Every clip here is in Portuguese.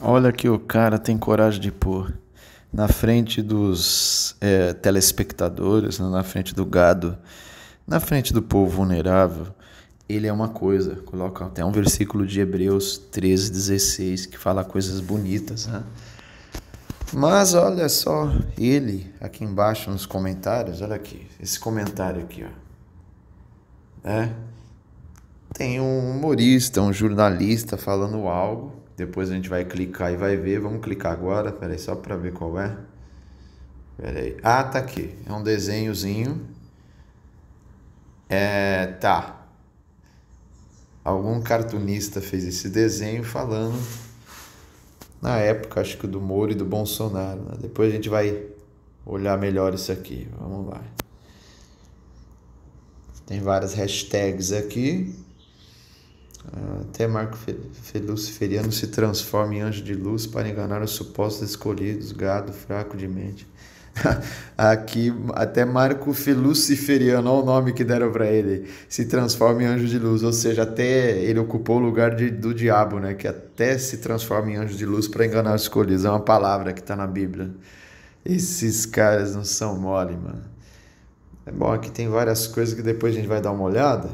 Olha que o cara tem coragem de pôr na frente dos é, telespectadores, né, na frente do gado, na frente do povo vulnerável. Ele é uma coisa, coloca até um versículo de Hebreus 13, 16, que fala coisas bonitas, né? Mas olha só ele aqui embaixo nos comentários, olha aqui, esse comentário aqui, ó. É. Tem um humorista, um jornalista falando algo depois a gente vai clicar e vai ver. Vamos clicar agora, peraí, só para ver qual é. Peraí. Ah, tá aqui. É um desenhozinho. É, tá. Algum cartunista fez esse desenho falando na época, acho que do Moro e do Bolsonaro. Né? Depois a gente vai olhar melhor isso aqui. Vamos lá. Tem várias hashtags aqui até Marco Feluciferiano se transforma em anjo de luz para enganar os supostos escolhidos, gado fraco de mente. Aqui, até Marco Feluciferiano, olha o nome que deram para ele, se transforma em anjo de luz, ou seja, até ele ocupou o lugar de, do diabo, né? que até se transforma em anjo de luz para enganar os escolhidos. É uma palavra que está na Bíblia. Esses caras não são mole, mano. É bom, aqui tem várias coisas que depois a gente vai dar uma olhada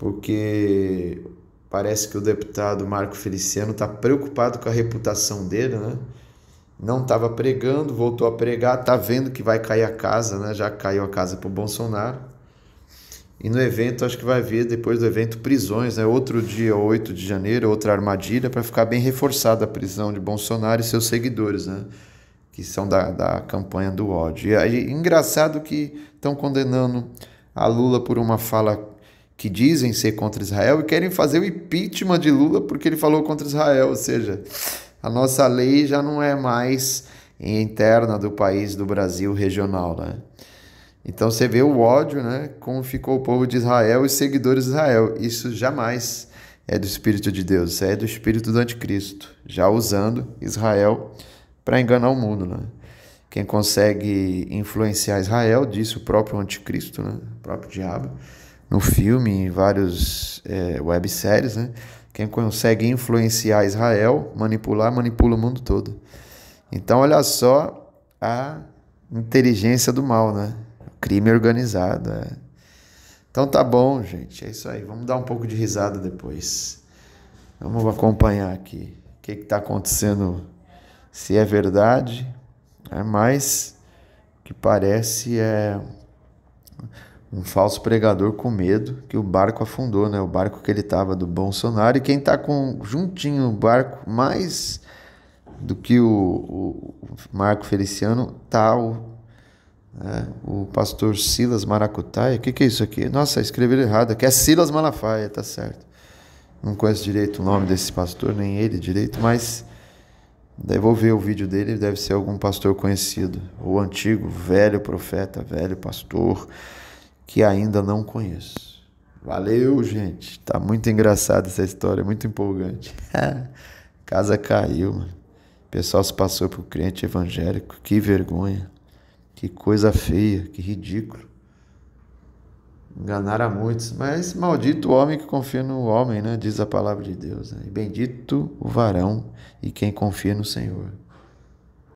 porque parece que o deputado Marco Feliciano está preocupado com a reputação dele, né? Não estava pregando, voltou a pregar, tá vendo que vai cair a casa, né? Já caiu a casa para o Bolsonaro. E no evento, acho que vai vir depois do evento, prisões, né? Outro dia, 8 de janeiro, outra armadilha para ficar bem reforçada a prisão de Bolsonaro e seus seguidores, né? Que são da, da campanha do ódio. E aí, engraçado que estão condenando a Lula por uma fala que dizem ser contra Israel e querem fazer o impeachment de Lula porque ele falou contra Israel, ou seja, a nossa lei já não é mais interna do país, do Brasil regional, né? Então você vê o ódio, né? Como ficou o povo de Israel e seguidores de Israel. Isso jamais é do Espírito de Deus, isso é do Espírito do Anticristo, já usando Israel para enganar o mundo, né? Quem consegue influenciar Israel, disse o próprio Anticristo, né? O próprio diabo no filme, em vários é, webséries, né? Quem consegue influenciar Israel, manipular, manipula o mundo todo. Então, olha só a inteligência do mal, né? O crime organizado. É. Então, tá bom, gente. É isso aí. Vamos dar um pouco de risada depois. Vamos acompanhar aqui o que está acontecendo, se é verdade. É né? mais que parece é um falso pregador com medo que o barco afundou, né? O barco que ele estava do Bolsonaro e quem está com juntinho o barco mais do que o, o Marco Feliciano tá o, né? o pastor Silas Maracutaia. O que, que é isso aqui? Nossa, escreveram errado. Aqui é Silas Malafaia, tá certo. Não conheço direito o nome desse pastor, nem ele direito, mas daí vou ver o vídeo dele, deve ser algum pastor conhecido, ou antigo, velho profeta, velho pastor que ainda não conheço. Valeu, gente. Tá muito engraçada essa história, muito empolgante. Casa caiu, mano. pessoal se passou por crente evangélico. Que vergonha. Que coisa feia, que ridículo. Enganaram a muitos, mas maldito o homem que confia no homem, né? Diz a palavra de Deus. Né? E bendito o varão e quem confia no Senhor.